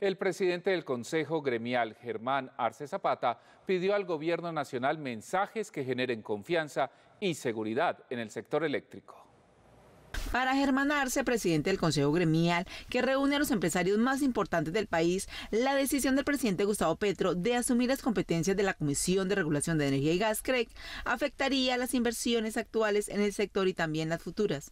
el presidente del Consejo Gremial, Germán Arce Zapata, pidió al Gobierno Nacional mensajes que generen confianza y seguridad en el sector eléctrico. Para Germán presidente del Consejo Gremial, que reúne a los empresarios más importantes del país, la decisión del presidente Gustavo Petro de asumir las competencias de la Comisión de Regulación de Energía y Gas, CREC, e afectaría las inversiones actuales en el sector y también las futuras.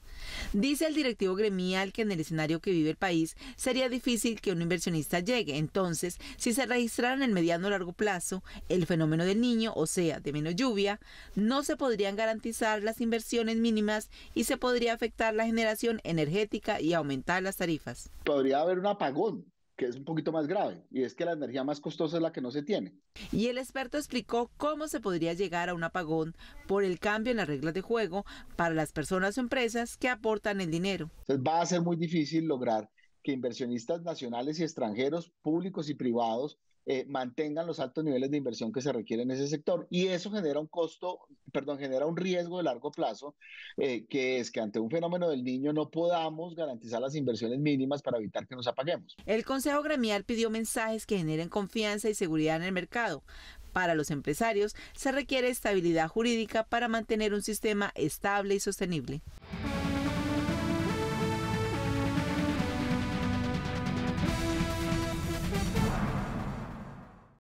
Dice el directivo gremial que en el escenario que vive el país sería difícil que un inversionista llegue. Entonces, si se registraran en el mediano o largo plazo el fenómeno del niño, o sea, de menos lluvia, no se podrían garantizar las inversiones mínimas y se podría afectar la generación energética y aumentar las tarifas. Podría haber un apagón que es un poquito más grave, y es que la energía más costosa es la que no se tiene. Y el experto explicó cómo se podría llegar a un apagón por el cambio en las reglas de juego para las personas o empresas que aportan el dinero. va a ser muy difícil lograr que inversionistas nacionales y extranjeros, públicos y privados, eh, mantengan los altos niveles de inversión que se requieren en ese sector. Y eso genera un costo, perdón, genera un riesgo de largo plazo, eh, que es que ante un fenómeno del niño no podamos garantizar las inversiones mínimas para evitar que nos apaguemos. El Consejo Gremial pidió mensajes que generen confianza y seguridad en el mercado. Para los empresarios se requiere estabilidad jurídica para mantener un sistema estable y sostenible.